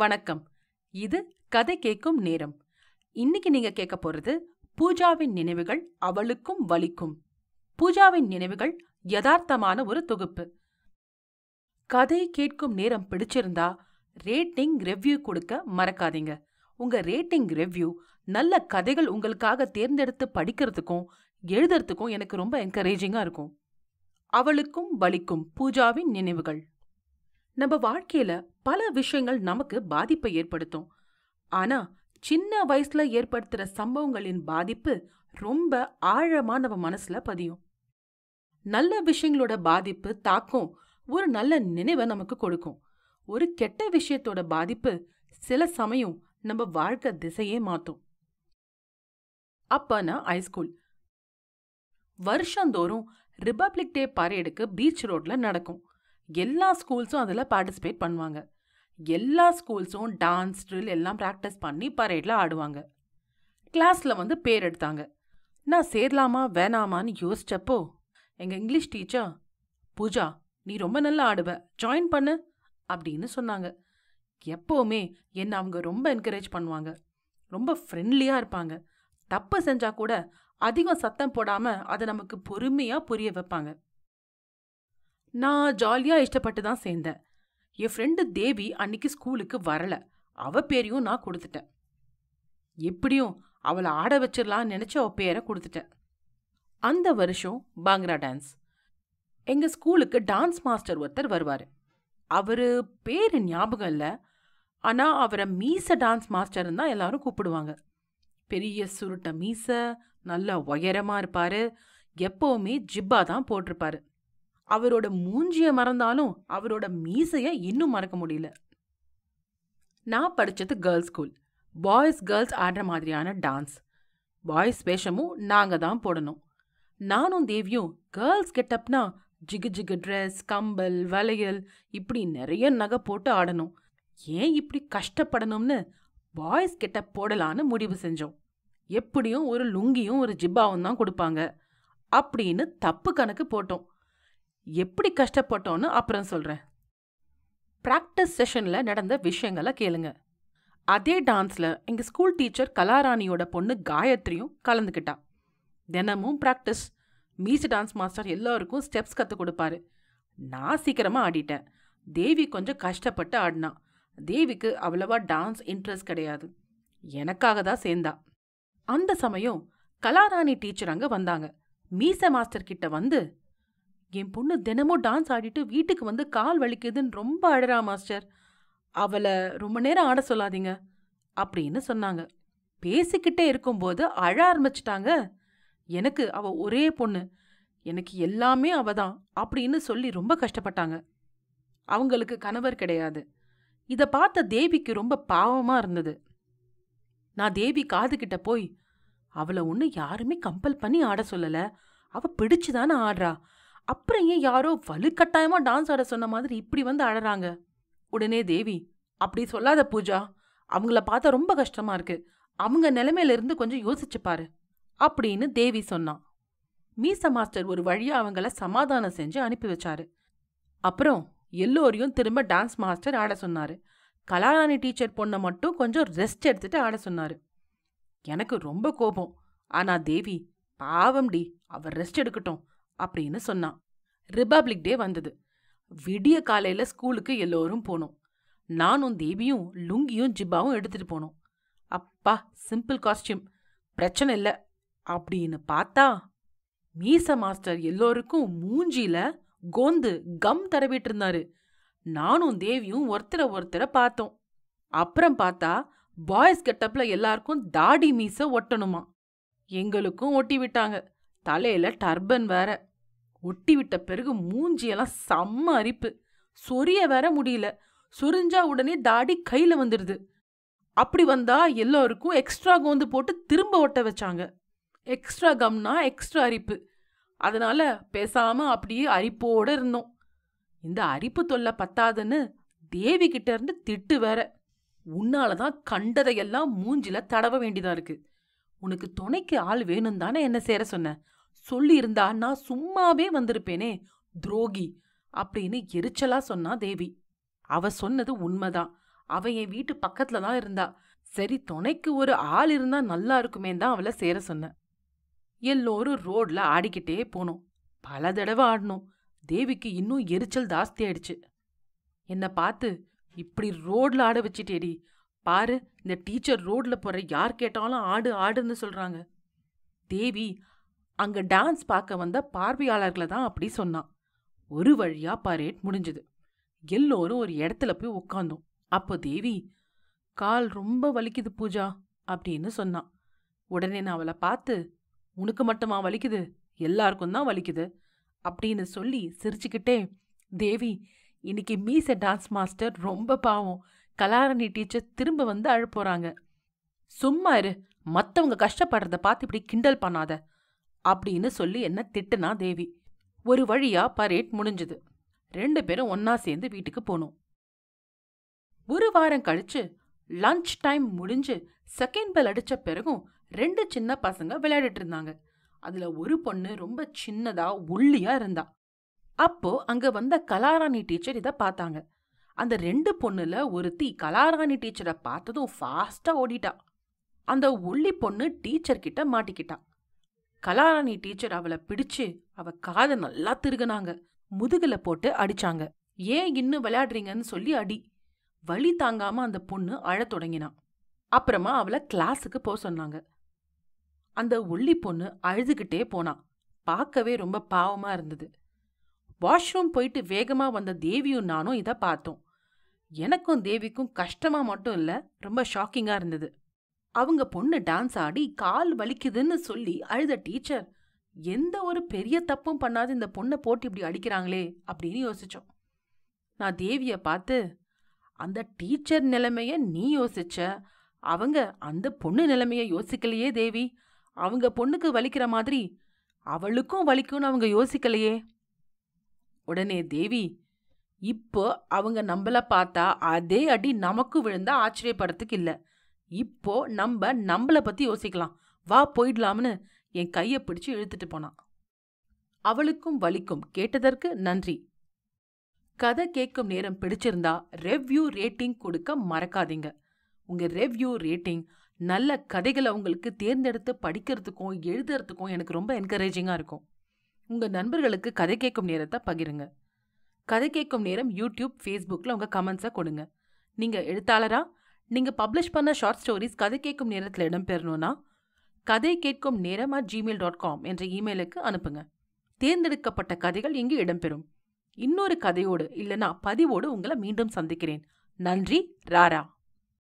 வணக்கம் இது கதை கேட்கும் நேரம் இன்னைக்கு நீங்க கேட்க போறது பூஜாவின் நினைவுகள் அவளுக்கும் வலிக்கும் பூஜாவின் நினைவுகள் யதார்த்தமான ஒரு தொகுப்பு கதை கேட்கும் நேரம் பிடிச்சிருந்தா ரேட்டிங் ரெவ்யூ கொடுக்க மறக்காதீங்க உங்க ரேட்டிங் ரெவ்யூ நல்ல கதைகள் உங்களுக்காக தேர்ந்தெடுத்து படிக்கிறதுக்கும் எழுதுறதுக்கும் எனக்கு ரொம்ப என்கரேஜிங்காக இருக்கும் அவளுக்கும் வலிக்கும் பூஜாவின் நினைவுகள் நம்ம வாழ்க்கையில பல விஷயங்கள் நமக்கு பாதிப்பை ஏற்படுத்தும் ஆனா சின்ன வயசுல ஏற்படுத்துற சம்பவங்களின் பாதிப்பு ரொம்ப ஆழமா நம்ம மனசுல பதியும் நல்ல விஷயங்களோட பாதிப்பு தாக்கம் ஒரு நல்ல நினைவை நமக்கு கொடுக்கும் ஒரு கெட்ட விஷயத்தோட பாதிப்பு சில சமயம் நம்ம வாழ்க்கை திசையே மாத்தும் அப்பனா நான் ஹைஸ்கூல் வருஷந்தோறும் ரிபப்ளிக் டே பரேடுக்கு பீச் ரோட்ல நடக்கும் எல்லா ஸ்கூல்ஸும் அதில் பார்ட்டிசிபேட் பண்ணுவாங்க எல்லா ஸ்கூல்ஸும் டான்ஸ் ட்ரில் எல்லாம் ப்ராக்டிஸ் பண்ணி பரேடில் ஆடுவாங்க கிளாஸில் வந்து பேர் எடுத்தாங்க நான் சேரலாமா வேணாமான்னு யோசிச்சப்போ எங்கள் இங்கிலீஷ் டீச்சர் பூஜா நீ ரொம்ப நல்லா ஆடுவ ஜாயின் பண்ணு அப்படின்னு சொன்னாங்க எப்போவுமே என்னை அவங்க ரொம்ப என்கரேஜ் பண்ணுவாங்க ரொம்ப ஃப்ரெண்ட்லியாக இருப்பாங்க தப்பு செஞ்சால் கூட அதிகம் சத்தம் போடாமல் அதை நமக்கு பொறுமையாக புரிய வைப்பாங்க நான் ஜாலியாக இஷ்டப்பட்டு தான் சேர்ந்தேன் என் ஃப்ரெண்டு தேவி அன்னைக்கு ஸ்கூலுக்கு வரலை அவ பேரையும் நான் கொடுத்துட்டேன் எப்படியும் அவளை ஆட வச்சிடலான்னு நினச்சி அவள் பேரை கொடுத்துட்டேன் அந்த வருஷம் பாங்க்ரா டான்ஸ் எங்கள் ஸ்கூலுக்கு டான்ஸ் மாஸ்டர் ஒருத்தர் வருவார் அவர் பேர் ஞாபகம் இல்லை ஆனால் அவரை மீச டான்ஸ் மாஸ்டர்னு தான் எல்லாரும் கூப்பிடுவாங்க பெரிய சுருட்ட மீச நல்லா உயரமாக இருப்பார் எப்போவுமே ஜிப்பா தான் போட்டிருப்பாரு அவரோட மூஞ்சிய மறந்தாலும் அவரோட மீசைய இன்னும் மறக்க முடியல நான் படித்தது கேர்ள்ஸ் ஸ்கூல் பாய்ஸ் கேர்ள்ஸ் ஆடுற மாதிரியான டான்ஸ் பாய்ஸ் வேஷமும் நாங்கள் தான் போடணும் நானும் தேவியும் கேர்ள்ஸ் கெட்டப்னா ஜிகு ஜிகு ட்ரெஸ் கம்பல் வளையல் இப்படி நிறைய நகை போட்டு ஆடணும் ஏன் இப்படி கஷ்டப்படணும்னு பாய்ஸ் கெட்டப் போடலான்னு முடிவு செஞ்சோம் எப்படியும் ஒரு லுங்கியும் ஒரு ஜிப்பாவும் தான் கொடுப்பாங்க அப்படின்னு தப்பு கணக்கு போட்டோம் எப்படி கஷ்டப்பட்டோன்னு அப்புறம் சொல்கிறேன் ப்ராக்டிஸ் செஷனில் நடந்த விஷயங்களை கேளுங்க அதே டான்ஸில் எங்கள் ஸ்கூல் டீச்சர் கலாராணியோட பொண்ணு காயத்ரியும் கலந்துக்கிட்டா தினமும் ப்ராக்டிஸ் மீசு டான்ஸ் மாஸ்டர் எல்லோருக்கும் ஸ்டெப்ஸ் கற்றுக் கொடுப்பாரு நான் சீக்கிரமாக ஆடிட்டேன் தேவி கொஞ்சம் கஷ்டப்பட்டு ஆடினான் தேவிக்கு அவ்வளவா டான்ஸ் இன்ட்ரெஸ்ட் கிடையாது எனக்காக தான் சேர்ந்தா அந்த சமயம் கலாராணி டீச்சர் அங்கே வந்தாங்க மீச மாஸ்டர் கிட்ட வந்து என் பொண்ணு தினமும் டான்ஸ் ஆடிட்டு வீட்டுக்கு வந்து கால் வலிக்குதுன்னு ரொம்ப அழறா மாஸ்டர் அவளை ரொம்ப நேரம் ஆட சொல்லாதீங்க அப்படின்னு சொன்னாங்க பேசிக்கிட்டே இருக்கும்போது அழ ஆரம்பிச்சிட்டாங்க எனக்கு அவ ஒரே பொண்ணு எனக்கு எல்லாமே அவ தான் அப்படின்னு சொல்லி ரொம்ப கஷ்டப்பட்டாங்க அவங்களுக்கு கணவர் கிடையாது இதை பார்த்த தேவிக்கு ரொம்ப பாவமாக இருந்தது நான் தேவி கிட்ட போய் அவளை ஒன்று யாருமே கம்பல் பண்ணி ஆட சொல்லலை அவள் பிடிச்சு தானே ஆடுறா அப்புறம் ஏன் யாரோ வலுக்கட்டாயமா டான்ஸ் ஆட சொன்ன மாதிரி இப்படி வந்து அழறாங்க உடனே தேவி அப்படி சொல்லாத பூஜா அவங்கள பார்த்தா ரொம்ப கஷ்டமா இருக்கு அவங்க நிலைமையிலிருந்து கொஞ்சம் யோசிச்சு பாரு அப்படின்னு தேவி சொன்னான் மீச மாஸ்டர் ஒரு வழியாக அவங்கள சமாதானம் செஞ்சு அனுப்பி வச்சாரு அப்புறம் எல்லோரையும் திரும்ப டான்ஸ் மாஸ்டர் ஆட சொன்னார் கலாராணி டீச்சர் பொண்ணை மட்டும் கொஞ்சம் ரெஸ்ட் எடுத்துட்டு ஆட சொன்னார் எனக்கு ரொம்ப கோபம் ஆனால் தேவி பாவம்டி அவர் ரெஸ்ட் எடுக்கட்டும் அப்படின்னு சொன்னான் ரிபப்ளிக் டே வந்தது விடிய காலையில் ஸ்கூலுக்கு எல்லோரும் போனோம் நானும் தேவியும் லுங்கியும் ஜிப்பாவும் எடுத்துட்டு போனோம் அப்பா சிம்பிள் காஸ்டியூம் பிரச்சனை இல்லை அப்படின்னு பார்த்தா மீச மாஸ்டர் எல்லோருக்கும் மூஞ்சியில கோந்து கம் தடவிட்டு இருந்தாரு நானும் தேவியும் ஒருத்தரை ஒருத்தரை பார்த்தோம் அப்புறம் பார்த்தா பாய்ஸ் கெட்டப்ல எல்லாருக்கும் தாடி மீச ஒட்டணுமா எங்களுக்கும் ஒட்டி விட்டாங்க தலையில டர்பன் வேற ஒட்டி விட்ட பிறகு மூஞ்சியெல்லாம் செம்ம அரிப்பு சொரிய வேற முடியல சொரிஞ்சா உடனே தாடி கையில் வந்துடுது அப்படி வந்தா எல்லோருக்கும் எக்ஸ்ட்ரா கோந்து போட்டு திரும்ப ஒட்ட வச்சாங்க எக்ஸ்ட்ரா கம்னா எக்ஸ்ட்ரா அரிப்பு அதனால பேசாம அப்படியே அரிப்போட இருந்தோம் இந்த அரிப்பு தொல்லை பத்தாதுன்னு தேவி கிட்ட இருந்து திட்டு வேற உன்னால தான் கண்டதையெல்லாம் மூஞ்சில தடவ வேண்டியதா இருக்கு உனக்கு துணைக்கு ஆள் வேணும் தானே என்ன சேர சொன்ன சொல்லியிருந்தா நான் சும்மாவே வந்திருப்பேனே துரோகி அப்படின்னு எரிச்சலா சொன்னா தேவி அவ சொன்னது உண்மைதான் அவ என் வீட்டு பக்கத்துல தான் இருந்தா சரி துணைக்கு ஒரு ஆள் இருந்தா நல்லா இருக்குமே தான் அவளை சேர சொன்னேன் எல்லோரும் ரோட்ல ஆடிக்கிட்டே போனோம் பல தடவை ஆடணும் தேவிக்கு இன்னும் எரிச்சல் ஜாஸ்தி ஆயிடுச்சு என்னை பார்த்து இப்படி ரோட்ல ஆட வச்சுட்டேடி பாரு இந்த டீச்சர் ரோட்ல போற யார் கேட்டாலும் ஆடு ஆடுன்னு சொல்றாங்க தேவி அங்கே டான்ஸ் பார்க்க வந்த பார்வையாளர்களை தான் அப்படி சொன்னான் ஒரு வழியாக பரேட் முடிஞ்சது எல்லோரும் ஒரு இடத்துல போய் உட்காந்தோம் அப்போ தேவி கால் ரொம்ப வலிக்குது பூஜா அப்படின்னு சொன்னான் உடனே நான் அவளை பார்த்து உனக்கு மட்டுமா வலிக்குது எல்லாருக்கும் தான் வலிக்குது அப்படின்னு சொல்லி சிரிச்சுக்கிட்டே தேவி இன்னைக்கு மீச டான்ஸ் மாஸ்டர் ரொம்ப பாவம் கலாரணி டீச்சர் திரும்ப வந்து அழப்போகிறாங்க சும்மா இரு மற்றவங்க கஷ்டப்படுறத பார்த்து இப்படி கிண்டல் பண்ணாத அப்படின்னு சொல்லி என்ன திட்டுனா தேவி ஒரு வழியா பரேட் முடிஞ்சுது ரெண்டு பேரும் ஒன்னா சேர்ந்து வீட்டுக்கு போனோம் ஒரு வாரம் கழிச்சு லஞ்ச் டைம் முடிஞ்சு செகண்ட் பெல் அடிச்ச பிறகும் ரெண்டு சின்ன பசங்க விளையாடிட்டு இருந்தாங்க அதுல ஒரு பொண்ணு ரொம்ப சின்னதா ஒல்லியா இருந்தா அப்போ அங்க வந்த கலாராணி டீச்சர் இதை பார்த்தாங்க அந்த ரெண்டு பொண்ணுல ஒருத்தி கலாராணி டீச்சரை பார்த்ததும் ஃபாஸ்டா ஓடிட்டா அந்த ஒல்லி பொண்ணு டீச்சர் கிட்ட மாட்டிக்கிட்டா கலாராணி டீச்சர் அவளை பிடிச்சு அவ காதை நல்லா திருகுனாங்க முதுகில் போட்டு அடிச்சாங்க ஏன் இன்னும் விளையாடுறீங்கன்னு சொல்லி அடி வழி தாங்காம அந்த பொண்ணு அழத் தொடங்கினான் அப்புறமா அவளை கிளாஸுக்கு போக சொன்னாங்க அந்த ஒல்லி பொண்ணு அழுதுகிட்டே போனான் பார்க்கவே ரொம்ப பாவமாக இருந்தது வாஷ்ரூம் போயிட்டு வேகமாக வந்த தேவியும் நானும் இதை பார்த்தோம் எனக்கும் தேவிக்கும் கஷ்டமாக மட்டும் இல்லை ரொம்ப ஷாக்கிங்காக இருந்தது அவங்க பொண்ணு டான்ஸ் ஆடி கால் வலிக்குதுன்னு சொல்லி அழுத டீச்சர் எந்த ஒரு பெரிய தப்பும் பண்ணாது இந்த பொண்ணை போட்டு இப்படி அடிக்கிறாங்களே அப்படின்னு யோசித்தோம் நான் தேவியை பார்த்து அந்த டீச்சர் நிலைமைய நீ யோசிச்ச அவங்க அந்த பொண்ணு நிலைமைய யோசிக்கலையே தேவி அவங்க பொண்ணுக்கு வலிக்கிற மாதிரி அவளுக்கும் வலிக்கும்னு அவங்க யோசிக்கலையே உடனே தேவி இப்போ அவங்க நம்மளை பார்த்தா அதே அடி நமக்கு விழுந்தா ஆச்சரியப்படுறதுக்கு இல்லை இப்போ நம்ம நம்மளை பற்றி யோசிக்கலாம் வா போயிடலாம்னு என் கையை பிடிச்சு இழுத்துட்டு போனான் அவளுக்கும் வலிக்கும் கேட்டதற்கு நன்றி கதை கேட்கும் நேரம் பிடிச்சிருந்தா ரெவ்யூ ரேட்டிங் கொடுக்க மறக்காதீங்க உங்கள் ரெவ்யூ ரேட்டிங் நல்ல கதைகளை உங்களுக்கு தேர்ந்தெடுத்து படிக்கிறதுக்கும் எழுதுறதுக்கும் எனக்கு ரொம்ப என்கரேஜிங்காக இருக்கும் உங்கள் நண்பர்களுக்கு கதை கேட்கும் நேரத்தை பகிருங்க கதை கேட்கும் நேரம் யூடியூப் ஃபேஸ்புக்கில் உங்கள் கமெண்ட்ஸை கொடுங்க நீங்கள் எழுத்தாளராக நீங்கள் பப்ளிஷ் பண்ண ஷார்ட் ஸ்டோரிஸ் கதை கேட்கும் நேரத்தில் இடம்பெறணும்னா கதை கேட்கும் நேரம் அட் ஜிமெயில் டாட் காம் என்ற இமெயிலுக்கு அனுப்புங்க தேர்ந்தெடுக்கப்பட்ட கதைகள் இங்கு இடம்பெறும் இன்னொரு கதையோடு இல்லைனா பதிவோடு உங்களை மீண்டும் சந்திக்கிறேன் நன்றி ராரா